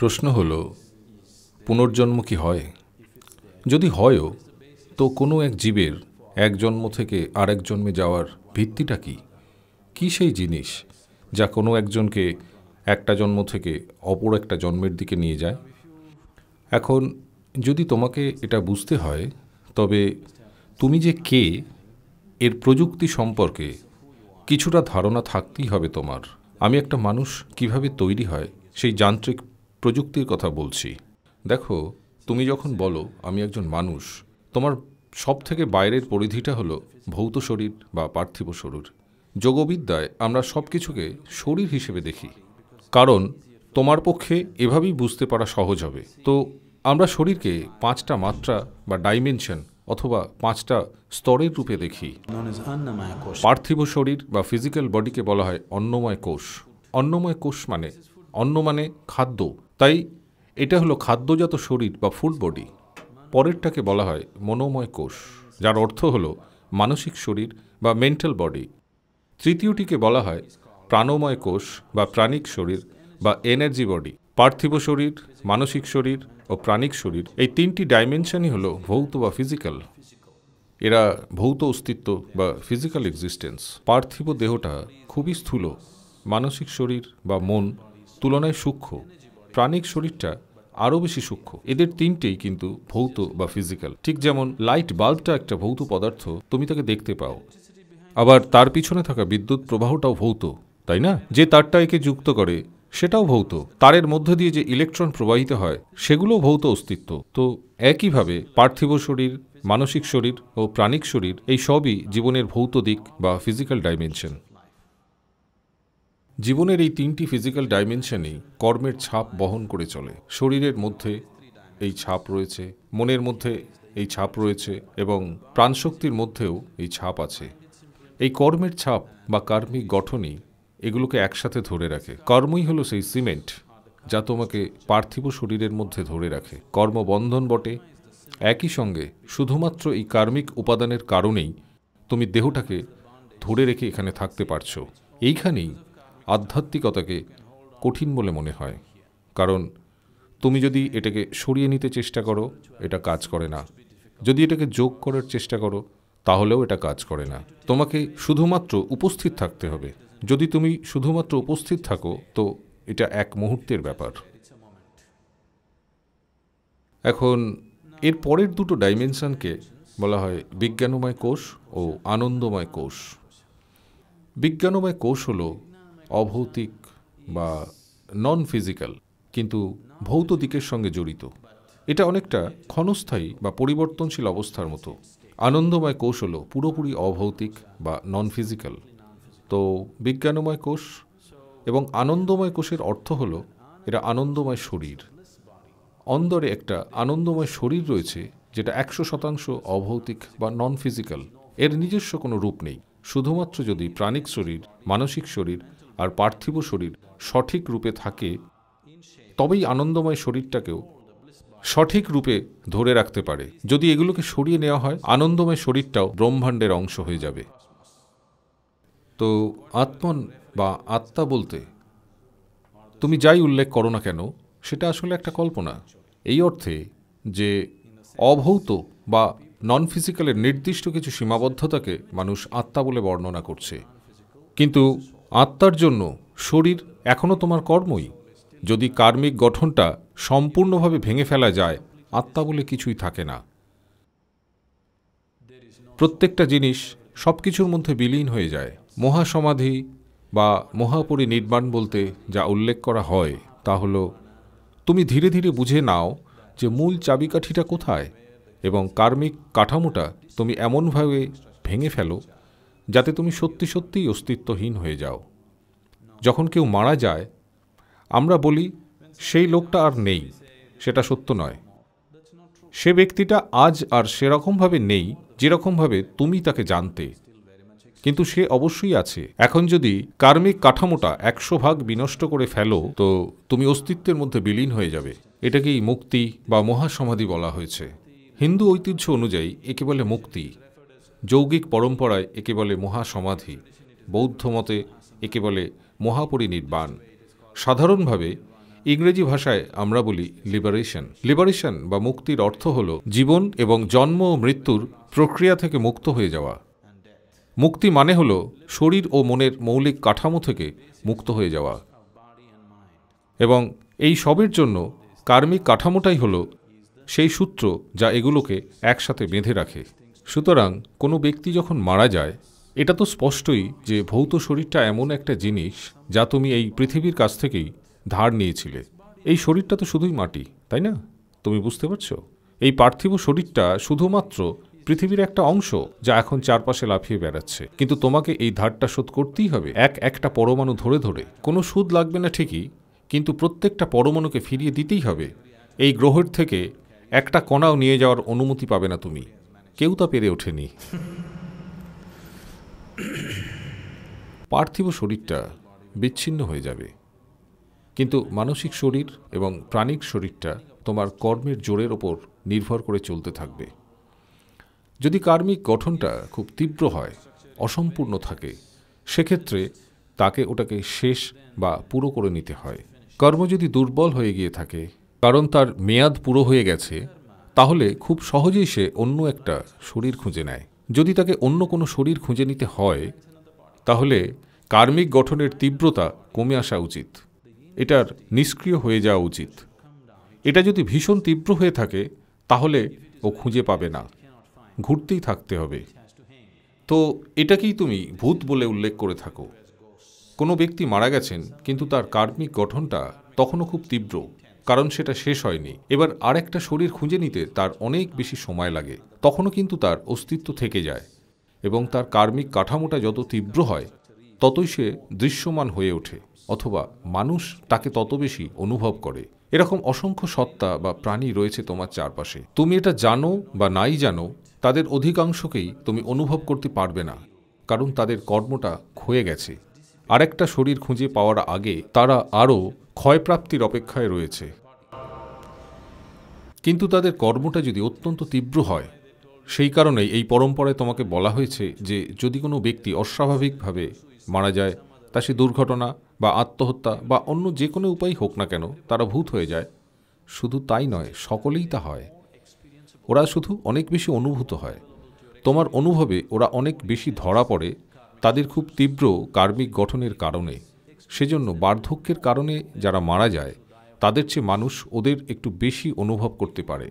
প্রশ্ন হল পুনর্জন্ম কি হয় যদি হয়ও তো কোনো এক জীবের এক জন্ম থেকে আরেক জন্মে যাওয়ার ভিত্তিটা কি কি সেই জিনিস যা কোনো একজনকে একটা জন্ম থেকে অপর একটা জন্মের দিকে নিয়ে যায় এখন যদি তোমাকে এটা বুঝতে হয় তবে তুমি যে কে এর প্রযুক্তি সম্পর্কে কিছুটা ধারণা থাকতেই হবে তোমার আমি একটা মানুষ কিভাবে তৈরি হয় সেই যান্ত্রিক প্রযুক্তির কথা বলছি দেখো তুমি যখন বলো আমি একজন মানুষ তোমার সব থেকে বাইরের পরিধিটা হলো ভৌত শরীর বা পার্থিব শরীর যোগবিদ্যায় আমরা সব কিছুকে শরীর হিসেবে দেখি কারণ তোমার পক্ষে এভাবেই বুঝতে পারা সহজ হবে তো আমরা শরীরকে পাঁচটা মাত্রা বা ডাইমেনশন অথবা পাঁচটা স্তরের রূপে দেখি পার্থিব শরীর বা ফিজিক্যাল বডিকে বলা হয় অন্নময় কোষ অন্নময় কোষ মানে অন্ন মানে খাদ্য তাই এটা হলো খাদ্যজাত শরীর বা ফুড বডি পরেরটাকে বলা হয় মনোময় কোষ যার অর্থ হল মানসিক শরীর বা মেন্টাল বডি তৃতীয়টিকে বলা হয় প্রাণময় কোষ বা প্রাণিক শরীর বা এনার্জি বডি পার্থিব শরীর মানসিক শরীর ও প্রাণিক শরীর এই তিনটি ডাইমেনশনই হল ভৌত বা ফিজিক্যাল এরা ভৌত অস্তিত্ব বা ফিজিক্যাল এক্সিস্টেন্স পার্থিব দেহটা খুবই স্থূল মানসিক শরীর বা মন তুলনায় সূক্ষ্ম প্রাণিক শরীরটা আরও বেশি সূক্ষ্ম এদের তিনটেই কিন্তু ভৌত বা ফিজিক্যাল ঠিক যেমন লাইট বাল্বটা একটা ভৌত পদার্থ তুমি তাকে দেখতে পাও আবার তার পিছনে থাকা বিদ্যুৎ প্রবাহটাও ভৌত তাই না যে তারটা একে যুক্ত করে সেটাও ভৌত তারের মধ্য দিয়ে যে ইলেকট্রন প্রবাহিত হয় সেগুলো ভৌত অস্তিত্ব তো একইভাবে পার্থিব শরীর মানসিক শরীর ও প্রাণিক শরীর এই সবই জীবনের ভৌত দিক বা ফিজিক্যাল ডাইমেনশন জীবনের এই তিনটি ফিজিক্যাল ডাইমেনশনেই কর্মের ছাপ বহন করে চলে শরীরের মধ্যে এই ছাপ রয়েছে মনের মধ্যে এই ছাপ রয়েছে এবং প্রাণশক্তির মধ্যেও এই ছাপ আছে এই কর্মের ছাপ বা কার্মিক গঠনই এগুলোকে একসাথে ধরে রাখে কর্মই হলো সেই সিমেন্ট যা তোমাকে পার্থিব শরীরের মধ্যে ধরে রাখে কর্মবন্ধন বটে একই সঙ্গে শুধুমাত্র এই কার্মিক উপাদানের কারণেই তুমি দেহটাকে ধরে রেখে এখানে থাকতে পারছো এইখানেই আধ্যাত্মিকতাকে কঠিন বলে মনে হয় কারণ তুমি যদি এটাকে সরিয়ে নিতে চেষ্টা করো এটা কাজ করে না যদি এটাকে যোগ করার চেষ্টা করো তাহলেও এটা কাজ করে না তোমাকে শুধুমাত্র উপস্থিত থাকতে হবে যদি তুমি শুধুমাত্র উপস্থিত থাকো তো এটা এক মুহূর্তের ব্যাপার এখন এর পরের দুটো ডাইমেনশনকে বলা হয় বিজ্ঞানময় কোষ ও আনন্দময় কোষ বিজ্ঞানময় কোষ হলো অভৌতিক বা নন ফিজিক্যাল কিন্তু ভৌত দিকের সঙ্গে জড়িত এটা অনেকটা ক্ষণস্থায়ী বা পরিবর্তনশীল অবস্থার মতো আনন্দময় কোষ হল পুরোপুরি অভৌতিক বা নন ফিজিক্যাল তো বিজ্ঞানময় কোষ এবং আনন্দময় কোষের অর্থ হলো এরা আনন্দময় শরীর অন্দরে একটা আনন্দময় শরীর রয়েছে যেটা একশো শতাংশ অভৌতিক বা নন ফিজিক্যাল এর নিজস্ব কোনো রূপ নেই শুধুমাত্র যদি প্রাণিক শরীর মানসিক শরীর আর পার্থিব শরীর সঠিক রূপে থাকে তবেই আনন্দময় শরীরটাকেও সঠিক রূপে ধরে রাখতে পারে যদি এগুলোকে সরিয়ে নেওয়া হয় আনন্দময় শরীরটাও ব্রহ্মাণ্ডের অংশ হয়ে যাবে তো আত্মন বা আত্মা বলতে তুমি যাই উল্লেখ করো না কেন সেটা আসলে একটা কল্পনা এই অর্থে যে অভৌত বা নন ফিজিক্যালের নির্দিষ্ট কিছু সীমাবদ্ধতাকে মানুষ আত্মা বলে বর্ণনা করছে কিন্তু আত্মার জন্য শরীর এখনও তোমার কর্মই যদি কার্মিক গঠনটা সম্পূর্ণভাবে ভেঙে ফেলা যায় আত্মা বলে কিছুই থাকে না প্রত্যেকটা জিনিস সব কিছুর মধ্যে বিলীন হয়ে যায় মহাসমাধি বা মহাপরিনির্বাণ বলতে যা উল্লেখ করা হয় তা হল তুমি ধীরে ধীরে বুঝে নাও যে মূল চাবিকাঠিটা কোথায় এবং কার্মিক কাঠামোটা তুমি এমনভাবে ভেঙে ফেলো যাতে তুমি সত্যি সত্যিই অস্তিত্বহীন হয়ে যাও যখন কেউ মারা যায় আমরা বলি সেই লোকটা আর নেই সেটা সত্য নয় সে ব্যক্তিটা আজ আর সেরকমভাবে নেই যেরকমভাবে তুমি তাকে জানতে কিন্তু সে অবশ্যই আছে এখন যদি কার্মিক কাঠামোটা একশো ভাগ বিনষ্ট করে ফেলো তো তুমি অস্তিত্বের মধ্যে বিলীন হয়ে যাবে এটাকেই মুক্তি বা মহাসমাধি বলা হয়েছে হিন্দু ঐতিহ্য অনুযায়ী একে বলে মুক্তি যৌগিক পরম্পরায় একে বলে মহাসমাধি বৌদ্ধমতে একে বলে মহাপরিনির্বাণ সাধারণভাবে ইংরেজি ভাষায় আমরা বলি লিবারেশন লিবারেশন বা মুক্তির অর্থ হল জীবন এবং জন্ম ও মৃত্যুর প্রক্রিয়া থেকে মুক্ত হয়ে যাওয়া মুক্তি মানে হল শরীর ও মনের মৌলিক কাঠামো থেকে মুক্ত হয়ে যাওয়া এবং এই সবের জন্য কার্মিক কাঠামোটাই হল সেই সূত্র যা এগুলোকে একসাথে বেঁধে রাখে সুতরাং কোনো ব্যক্তি যখন মারা যায় এটা তো স্পষ্টই যে ভৌত শরীরটা এমন একটা জিনিস যা তুমি এই পৃথিবীর কাছ থেকেই ধার নিয়েছিলে এই শরীরটা তো শুধুই মাটি তাই না তুমি বুঝতে পারছো এই পার্থিব শরীরটা শুধুমাত্র পৃথিবীর একটা অংশ যা এখন চারপাশে লাফিয়ে বেড়াচ্ছে কিন্তু তোমাকে এই ধারটা শোধ করতেই হবে এক একটা পরমাণু ধরে ধরে কোনো সুদ লাগবে না ঠিকই কিন্তু প্রত্যেকটা পরমাণুকে ফিরিয়ে দিতেই হবে এই গ্রহের থেকে একটা কণাও নিয়ে যাওয়ার অনুমতি পাবে না তুমি কেউ তা পেরে ওঠেনি পার্থিব শরীরটা বিচ্ছিন্ন হয়ে যাবে কিন্তু মানসিক শরীর এবং প্রাণিক শরীরটা তোমার কর্মের জোরের ওপর নির্ভর করে চলতে থাকবে যদি কার্মিক গঠনটা খুব তীব্র হয় অসম্পূর্ণ থাকে সেক্ষেত্রে তাকে ওটাকে শেষ বা পুরো করে নিতে হয় কর্ম যদি দুর্বল হয়ে গিয়ে থাকে কারণ তার মেয়াদ পুরো হয়ে গেছে তাহলে খুব সহজেই সে অন্য একটা শরীর খুঁজে নেয় যদি তাকে অন্য কোনো শরীর খুঁজে নিতে হয় তাহলে কার্মিক গঠনের তীব্রতা কমে আসা উচিত এটার নিষ্ক্রিয় হয়ে যাওয়া উচিত এটা যদি ভীষণ তীব্র হয়ে থাকে তাহলে ও খুঁজে পাবে না ঘুরতেই থাকতে হবে তো এটাকেই তুমি ভূত বলে উল্লেখ করে থাকো কোনো ব্যক্তি মারা গেছেন কিন্তু তার কার্মিক গঠনটা তখনও খুব তীব্র কারণ সেটা শেষ হয়নি এবার আরেকটা শরীর খুঁজে নিতে তার অনেক বেশি সময় লাগে তখনও কিন্তু তার অস্তিত্ব থেকে যায় এবং তার কার্মিক কাঠামোটা যত তীব্র হয় ততই সে দৃশ্যমান হয়ে ওঠে অথবা মানুষ তাকে তত বেশি অনুভব করে এরকম অসংখ্য সত্তা বা প্রাণী রয়েছে তোমার চারপাশে তুমি এটা জানো বা নাই জানো তাদের অধিকাংশকেই তুমি অনুভব করতে পারবে না কারণ তাদের কর্মটা ক্ষয়ে গেছে আরেকটা শরীর খুঁজে পাওয়ার আগে তারা আরও ক্ষয়প্রাপ্তির অপেক্ষায় রয়েছে কিন্তু তাদের কর্মটা যদি অত্যন্ত তীব্র হয় সেই কারণেই এই পরম্পরায় তোমাকে বলা হয়েছে যে যদি কোনো ব্যক্তি অস্বাভাবিকভাবে মারা যায় তা সে দুর্ঘটনা বা আত্মহত্যা বা অন্য যে কোনো উপায় হোক না কেন তারা ভূত হয়ে যায় শুধু তাই নয় সকলেই তা হয় ওরা শুধু অনেক বেশি অনুভূত হয় তোমার অনুভবে ওরা অনেক বেশি ধরা পড়ে তাদের খুব তীব্র কার্মিক গঠনের কারণে সেজন্য বার্ধক্যের কারণে যারা মারা যায় তাদের চেয়ে মানুষ ওদের একটু বেশি অনুভব করতে পারে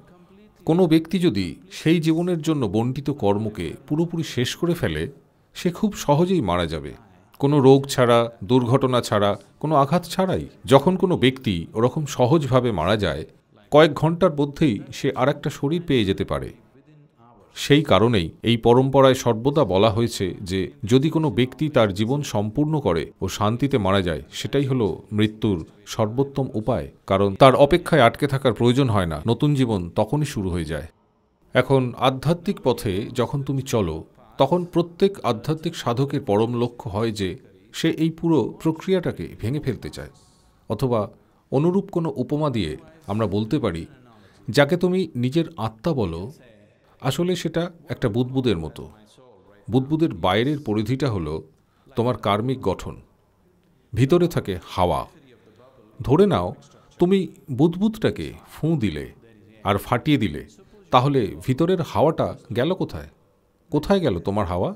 কোনো ব্যক্তি যদি সেই জীবনের জন্য বন্টিত কর্মকে পুরোপুরি শেষ করে ফেলে সে খুব সহজেই মারা যাবে কোনো রোগ ছাড়া দুর্ঘটনা ছাড়া কোনো আঘাত ছাড়াই যখন কোনো ব্যক্তি ওরকম সহজভাবে মারা যায় কয়েক ঘন্টার মধ্যেই সে আর একটা শরীর পেয়ে যেতে পারে সেই কারণেই এই পরম্পরায় সর্বদা বলা হয়েছে যে যদি কোনো ব্যক্তি তার জীবন সম্পূর্ণ করে ও শান্তিতে মারা যায় সেটাই হলো মৃত্যুর সর্বোত্তম উপায় কারণ তার অপেক্ষায় আটকে থাকার প্রয়োজন হয় না নতুন জীবন তখনই শুরু হয়ে যায় এখন আধ্যাত্মিক পথে যখন তুমি চলো তখন প্রত্যেক আধ্যাত্মিক সাধকের পরম লক্ষ্য হয় যে সে এই পুরো প্রক্রিয়াটাকে ভেঙে ফেলতে চায় অথবা অনুরূপ কোনো উপমা দিয়ে আমরা বলতে পারি যাকে তুমি নিজের আত্মা বলো আসলে সেটা একটা বুদবুদের মতো বুদবুদের বাইরের পরিধিটা হলো তোমার কার্মিক গঠন ভিতরে থাকে হাওয়া ধরে নাও তুমি বুদবুদটাকে ফুঁ দিলে আর ফাটিয়ে দিলে তাহলে ভিতরের হাওয়াটা গেল কোথায় কোথায় গেল তোমার হাওয়া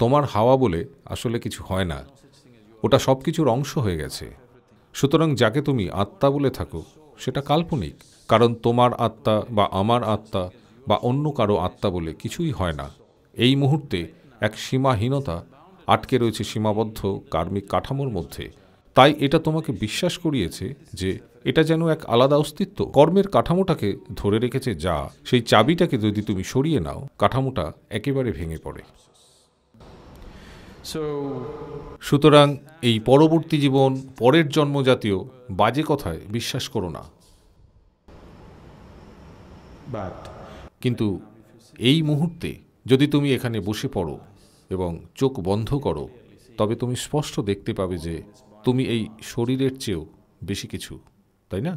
তোমার হাওয়া বলে আসলে কিছু হয় না ওটা সব কিছুর অংশ হয়ে গেছে সুতরাং যাকে তুমি আত্মা বলে থাকো সেটা কাল্পনিক কারণ তোমার আত্মা বা আমার আত্মা বা অন্য কারো আত্মা বলে কিছুই হয় না এই মুহূর্তে এক সীমাহীনতা আটকে রয়েছে সীমাবদ্ধ কার্মিক কাঠামোর মধ্যে তাই এটা তোমাকে বিশ্বাস করিয়েছে যে এটা যেন এক আলাদা অস্তিত্ব কর্মের কাঠামোটাকে ধরে রেখেছে যা সেই চাবিটাকে যদি তুমি সরিয়ে নাও কাঠামোটা একেবারে ভেঙে পড়ে সুতরাং এই পরবর্তী জীবন পরের জন্ম জাতীয় বাজে কথায় বিশ্বাস করো না বাট কিন্তু এই মুহূর্তে যদি তুমি এখানে বসে পড়ো এবং চোখ বন্ধ করো তবে তুমি স্পষ্ট দেখতে পাবে যে তুমি এই শরীরের চেয়েও বেশি কিছু তাই না